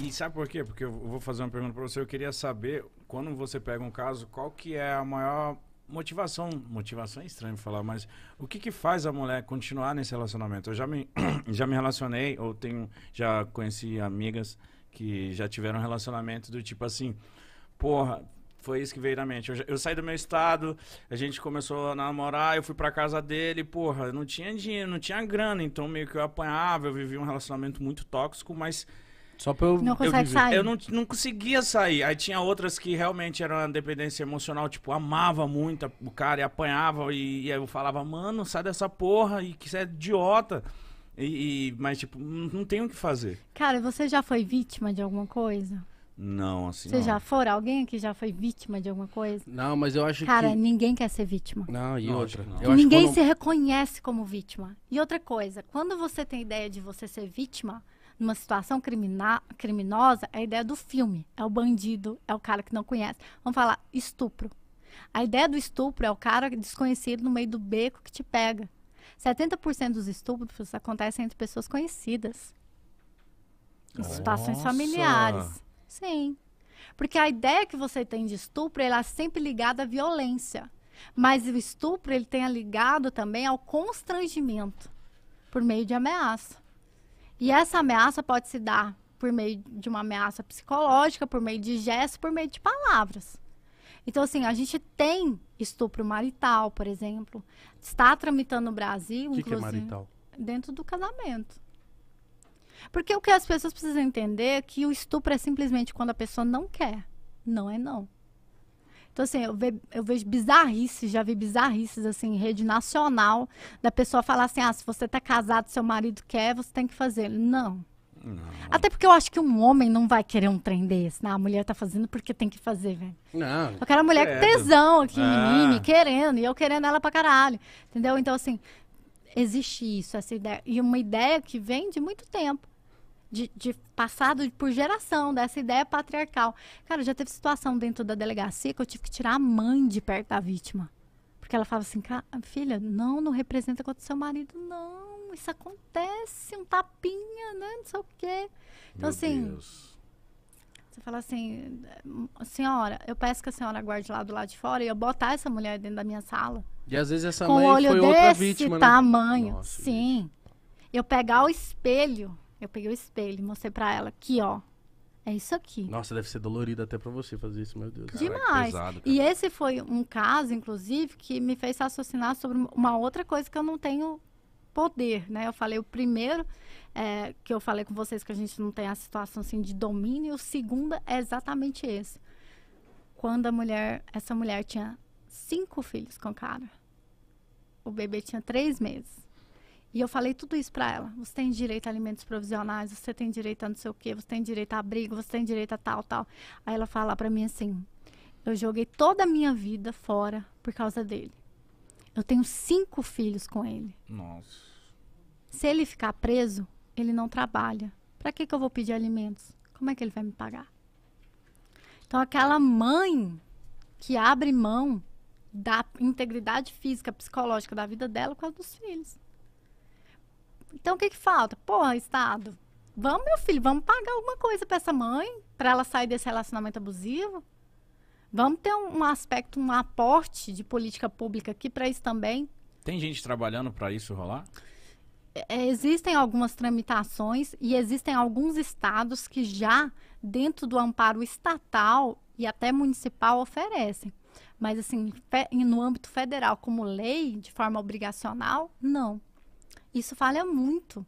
E sabe por quê? Porque eu vou fazer uma pergunta para você. Eu queria saber, quando você pega um caso, qual que é a maior motivação? Motivação é estranho falar, mas o que que faz a mulher continuar nesse relacionamento? Eu já me, já me relacionei, ou tenho, já conheci amigas que já tiveram um relacionamento do tipo assim, porra, foi isso que veio na mente. Eu, eu, saí do meu estado, a gente começou a namorar, eu fui pra casa dele, porra, não tinha dinheiro, não tinha grana, então meio que eu apanhava, eu vivi um relacionamento muito tóxico, mas só pra eu. Não consegue eu, sair. Eu não, não conseguia sair. Aí tinha outras que realmente eram uma dependência emocional, tipo, amava muito o cara e apanhava. E, e aí eu falava, mano, sai dessa porra, e que você é idiota. E, e, mas, tipo, não tem o que fazer. Cara, você já foi vítima de alguma coisa? Não, assim. Você não. já for alguém que já foi vítima de alguma coisa? Não, mas eu acho Cara, que. Cara, ninguém quer ser vítima. Não, e não, outra. Não. Ninguém quando... se reconhece como vítima. E outra coisa, quando você tem ideia de você ser vítima, numa situação criminal criminosa, é a ideia do filme. É o bandido, é o cara que não conhece. Vamos falar estupro. A ideia do estupro é o cara desconhecido no meio do beco que te pega. 70% dos estupros acontecem entre pessoas conhecidas. Em situações Nossa. familiares. Sim. Porque a ideia que você tem de estupro, ela é sempre ligada à violência. Mas o estupro, ele tem ligado também ao constrangimento por meio de ameaça. E essa ameaça pode se dar por meio de uma ameaça psicológica, por meio de gestos, por meio de palavras. Então, assim, a gente tem estupro marital, por exemplo. Está tramitando no Brasil, que inclusive. Que é marital? Dentro do casamento. Porque o que as pessoas precisam entender é que o estupro é simplesmente quando a pessoa não quer. Não é não. Então, assim, eu, ve, eu vejo bizarrices, já vi bizarrices, assim, em rede nacional, da pessoa falar assim, ah, se você tá casado, seu marido quer, você tem que fazer. Não. Não. Até porque eu acho que um homem não vai querer um trem desse. Não, né? a mulher tá fazendo porque tem que fazer, velho. Não. Eu quero a mulher com tesão aqui ah. em mim, ah. querendo, e eu querendo ela pra caralho. Entendeu? Então, assim, existe isso, essa ideia. E uma ideia que vem de muito tempo de, de, passado por geração dessa ideia patriarcal. Cara, já teve situação dentro da delegacia que eu tive que tirar a mãe de perto da vítima. Porque ela falava assim, filha, não, não representa quanto seu marido, não. Isso acontece, um tapinha, né? Não sei o quê. Então, Meu assim. Deus. Você fala assim, senhora, eu peço que a senhora guarde lá do lado de fora e eu botar essa mulher dentro da minha sala. E às vezes essa mãe olho foi desse outra vítima, né? tamanho. Nossa, Sim. Gente. Eu pegar o espelho eu peguei o espelho e mostrei pra ela que ó. É isso aqui. Nossa, deve ser dolorido até pra você fazer isso, meu Deus. Demais. É pesado, e esse foi um caso, inclusive, que me fez raciocinar sobre uma outra coisa que eu não tenho poder, né? Eu falei o primeiro é, que eu falei com vocês que a gente não tem a situação assim de domínio. e O segundo é exatamente esse. Quando a mulher, essa mulher tinha cinco filhos com cara. O bebê tinha três meses. E eu falei tudo isso para ela. Você tem direito a alimentos provisionais, você tem direito a não sei o quê, você tem direito a abrigo, você tem direito a tal, tal. Aí ela fala para mim assim: eu joguei toda a minha vida fora por causa dele. Eu tenho cinco filhos com ele. Nossa. Se ele ficar preso, ele não trabalha. Para que, que eu vou pedir alimentos? Como é que ele vai me pagar? Então, aquela mãe que abre mão da integridade física, psicológica da vida dela por causa dos filhos. Então, o que, que falta? Porra, Estado, vamos, meu filho, vamos pagar alguma coisa para essa mãe, para ela sair desse relacionamento abusivo. Vamos ter um, um aspecto, um aporte de política pública aqui para isso também. Tem gente trabalhando para isso rolar? É, existem algumas tramitações e existem alguns estados que já, dentro do amparo estatal e até municipal, oferecem. Mas, assim, no âmbito federal, como lei, de forma obrigacional, não. Isso falha muito.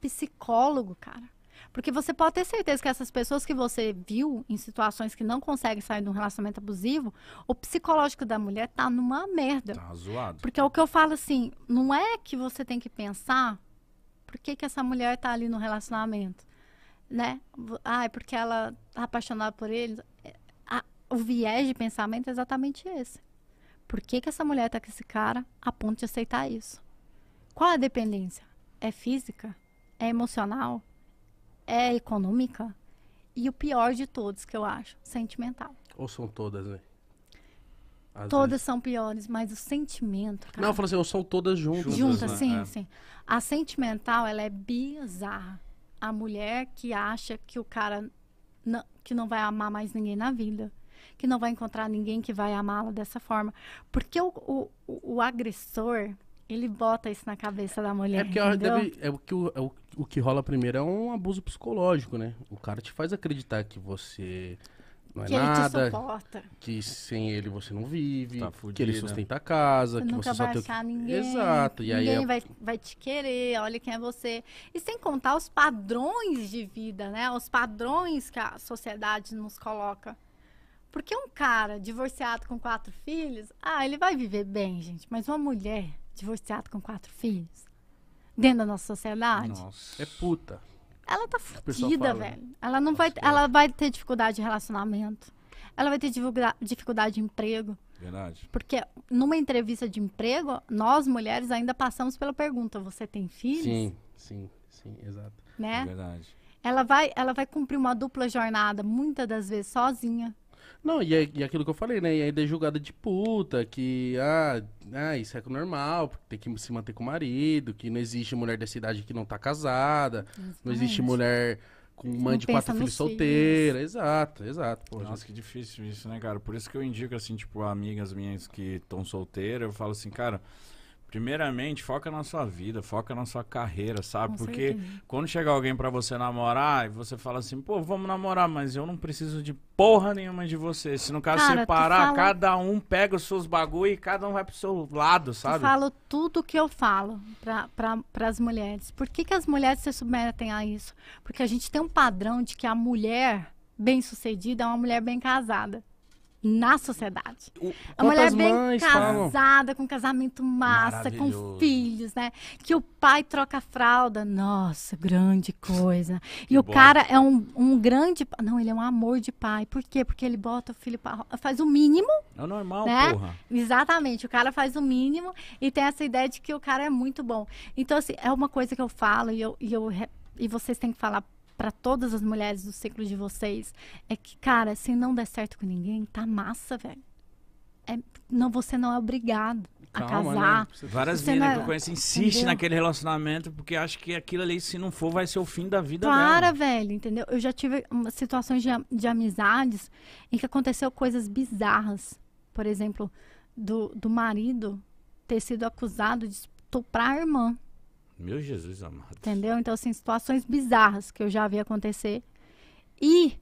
Psicólogo, cara. Porque você pode ter certeza que essas pessoas que você viu em situações que não conseguem sair de um relacionamento abusivo, o psicológico da mulher tá numa merda. Tá zoado. Porque é o que eu falo assim, não é que você tem que pensar por que, que essa mulher tá ali no relacionamento, né? Ah, é porque ela tá apaixonada por ele. O viés de pensamento é exatamente esse. Por que, que essa mulher tá com esse cara a ponto de aceitar isso? Qual a dependência? É física? É emocional? É econômica? E o pior de todos, que eu acho, sentimental. Ou são todas, né? Às todas vezes. são piores, mas o sentimento. Cara, não, eu falo assim, ou são todas juntas. Juntas, né? sim, é. sim. A sentimental, ela é bizarra. A mulher que acha que o cara não, que não vai amar mais ninguém na vida, que não vai encontrar ninguém que vai amá-la dessa forma. Porque o, o, o agressor, ele bota isso na cabeça da mulher. É porque deve, é o, que, é o, o que rola primeiro é um abuso psicológico, né? O cara te faz acreditar que você não é que nada. Que sem ele você não vive. Tá que ele sustenta a casa. Você que nunca você vai achar ninguém. Exato. E ninguém aí é... vai, vai te querer, olha quem é você. E sem contar os padrões de vida, né? Os padrões que a sociedade nos coloca. Porque um cara divorciado com quatro filhos, ah, ele vai viver bem, gente. Mas uma mulher divorciado com quatro filhos? Dentro da nossa sociedade? Nossa. É puta. Ela tá fodida, né? velho. Ela não nossa, vai, ela vai ter dificuldade de relacionamento. Ela vai ter dificuldade de emprego. Verdade. Porque numa entrevista de emprego, nós mulheres ainda passamos pela pergunta: você tem filhos? Sim, sim, sim, exato. Né? verdade. Ela vai, ela vai cumprir uma dupla jornada, muitas das vezes sozinha. Não, e, é, e é aquilo que eu falei, né? E aí é julgada de puta, que, ah, ah, isso é normal, porque tem que se manter com o marido, que não existe mulher dessa idade que não tá casada, Exatamente. não existe mulher com mãe não de quatro filhos solteira. Filhos. Exato, exato. Pô, Nossa, gente. que difícil isso, né, cara? Por isso que eu indico, assim, tipo, amigas minhas que estão solteiras, eu falo assim, cara Primeiramente, foca na sua vida, foca na sua carreira, sabe? Com Porque certeza. quando chegar alguém para você namorar e você fala assim, pô, vamos namorar, mas eu não preciso de porra nenhuma de você. Se no caso Cara, separar, fala... cada um pega os seus bagulho e cada um vai pro seu lado, sabe? Eu falo tudo o que eu falo pra, pra, as mulheres. Por que, que as mulheres se submetem a isso? Porque a gente tem um padrão de que a mulher bem sucedida é uma mulher bem casada na sociedade. O, a mulher bem casada, falam? com casamento massa, com filhos, né? Que o pai troca a fralda, nossa, grande coisa. E que o bom. cara é um, um grande, não, ele é um amor de pai. Por quê? Porque ele bota o filho pra, faz o mínimo. É o normal, né? porra. Exatamente, o cara faz o mínimo e tem essa ideia de que o cara é muito bom. Então assim, é uma coisa que eu falo e eu, e eu e vocês têm que falar para todas as mulheres do ciclo de vocês é que, cara, se não der certo com ninguém, tá massa, velho. É, não, você não é obrigado Calma, a casar. Né? Várias meninas é... que eu conheço insistem naquele relacionamento porque acho que aquilo ali, se não for, vai ser o fim da vida Para, dela. velho, entendeu? Eu já tive hum, situações de, de amizades em que aconteceu coisas bizarras. Por exemplo, do, do marido ter sido acusado de estuprar a irmã. Meu Jesus amado. Entendeu? Então, assim, situações bizarras que eu já vi acontecer. E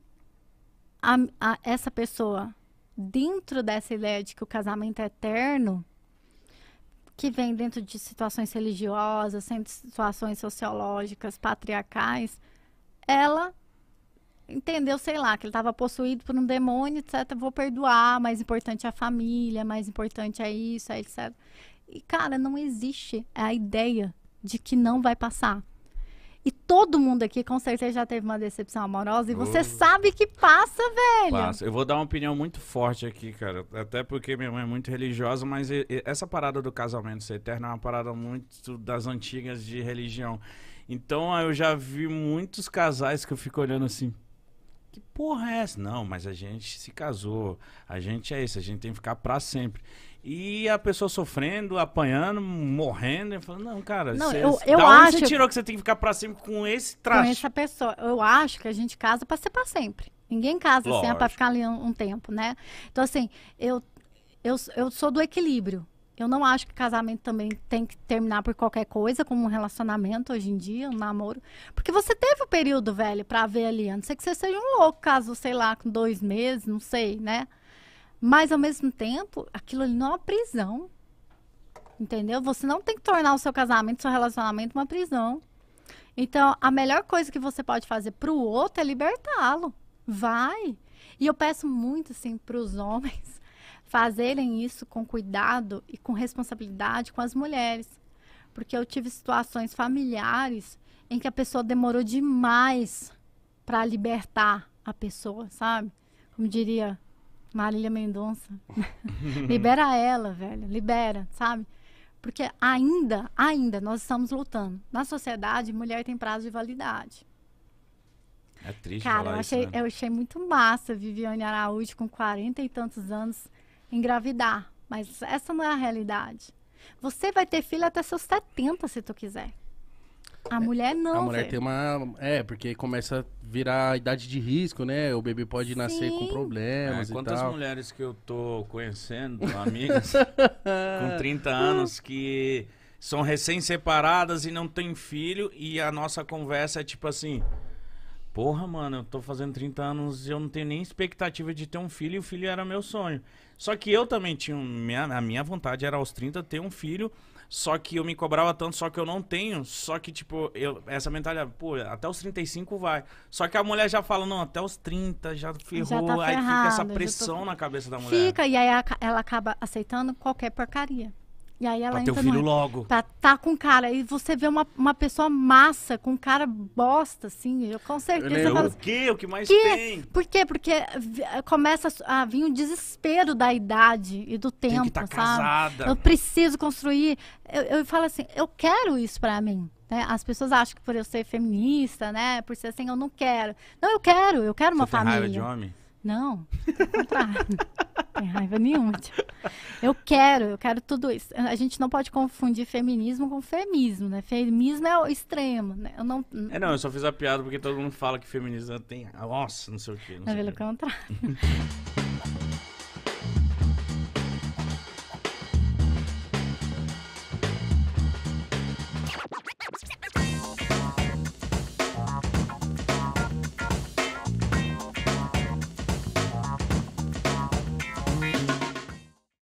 a, a, essa pessoa, dentro dessa ideia de que o casamento é eterno, que vem dentro de situações religiosas, situações sociológicas, patriarcais, ela entendeu, sei lá, que ele estava possuído por um demônio, etc. Vou perdoar, mais importante é a família, mais importante é isso, é etc. E, cara, não existe a ideia de que não vai passar. E todo mundo aqui com certeza já teve uma decepção amorosa e você sabe que passa, velho. Passa. Eu vou dar uma opinião muito forte aqui, cara. Até porque minha mãe é muito religiosa, mas essa parada do casamento ser eterno é uma parada muito das antigas de religião. Então eu já vi muitos casais que eu fico olhando assim. Que porra é essa? Não, mas a gente se casou, a gente é isso, a gente tem que ficar pra sempre. E a pessoa sofrendo, apanhando, morrendo, e falando, não, cara, não, cê, eu, eu da onde você tirou que você tem que ficar pra sempre com esse traço? Com essa pessoa. Eu acho que a gente casa pra ser pra sempre. Ninguém casa assim, é pra ficar ali um, um, tempo, né? Então, assim, eu, eu, eu sou do equilíbrio. Eu não acho que casamento também tem que terminar por qualquer coisa, como um relacionamento hoje em dia, um namoro. Porque você teve o um período, velho, pra ver ali, a não ser que você seja um louco, caso, sei lá, com dois meses, não sei, né? Mas ao mesmo tempo, aquilo ali não é uma prisão. Entendeu? Você não tem que tornar o seu casamento, seu relacionamento uma prisão. Então, a melhor coisa que você pode fazer para o outro é libertá-lo. Vai. E eu peço muito assim para os homens fazerem isso com cuidado e com responsabilidade com as mulheres. Porque eu tive situações familiares em que a pessoa demorou demais para libertar a pessoa, sabe? Como diria Marília Mendonça. libera ela, velho. Libera, sabe? Porque ainda, ainda nós estamos lutando. Na sociedade, mulher tem prazo de validade. É triste Cara, eu achei, isso, né? eu achei muito massa Viviane Araújo com 40 e tantos anos engravidar. Mas essa não é a realidade. Você vai ter filho até seus 70 se tu quiser. A mulher não. A mulher véio. tem uma. É, porque começa a virar idade de risco, né? O bebê pode Sim. nascer com problemas. É, quantas mulheres que eu tô conhecendo, amigas, com 30 anos, que são recém-separadas e não têm filho, e a nossa conversa é tipo assim. Porra, mano, eu tô fazendo 30 anos e eu não tenho nem expectativa de ter um filho e o filho era meu sonho. Só que eu também tinha. Minha, a minha vontade era aos 30 ter um filho só que eu me cobrava tanto, só que eu não tenho. Só que, tipo, eu, essa mentalidade, pô, até os 35 vai. Só que a mulher já fala, não, até os 30 já ferrou. Já tá ferrado, aí fica essa pressão tô... na cabeça da mulher. Fica, e aí ela acaba aceitando qualquer porcaria. E aí ela pra entra ter filho no... logo. Pra tá, tá com cara. E você vê uma, uma pessoa massa, com cara bosta, assim. Eu, com certeza. Eu, fala, o quê? O que mais que? tem? Por quê? Porque eh, começa a vir o desespero da idade e do tempo, tem que tá sabe? Casada. Eu preciso construir. Eu, eu falo assim, eu quero isso pra mim. Né? As pessoas acham que por eu ser feminista, né? Por ser assim, eu não quero. Não, eu quero. Eu quero uma você família. Tem raiva de homem? Não, contrário. tem raiva nenhuma. Eu quero, eu quero tudo isso. A gente não pode confundir feminismo com feminismo, né? Feminismo é o extremo, né? Eu não... É, não, eu só fiz a piada porque todo mundo fala que feminismo tem... Nossa, não sei o quê. Não, não pelo contrário.